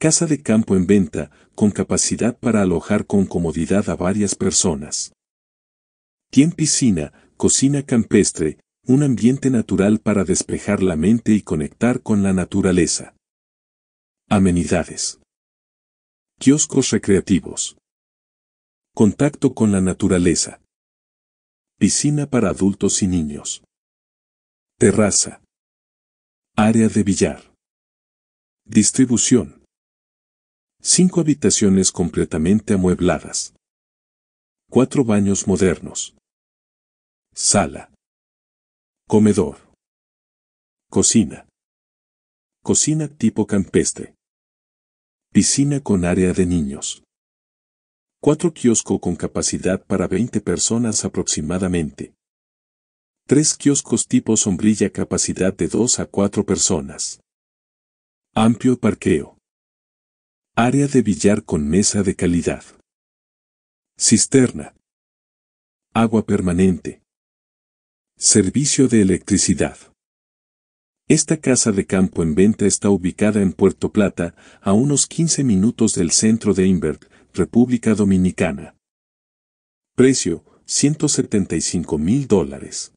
Casa de campo en venta, con capacidad para alojar con comodidad a varias personas. Tien piscina, cocina campestre, un ambiente natural para despejar la mente y conectar con la naturaleza. Amenidades. Kioscos recreativos. Contacto con la naturaleza. Piscina para adultos y niños. Terraza. Área de billar. Distribución. Cinco habitaciones completamente amuebladas. Cuatro baños modernos. Sala. Comedor. Cocina. Cocina tipo campestre. Piscina con área de niños. Cuatro kioscos con capacidad para 20 personas aproximadamente. Tres kioscos tipo sombrilla capacidad de dos a cuatro personas. Amplio parqueo. Área de billar con mesa de calidad. Cisterna. Agua permanente. Servicio de electricidad. Esta casa de campo en venta está ubicada en Puerto Plata, a unos 15 minutos del centro de Invert, República Dominicana. Precio, 175 mil dólares.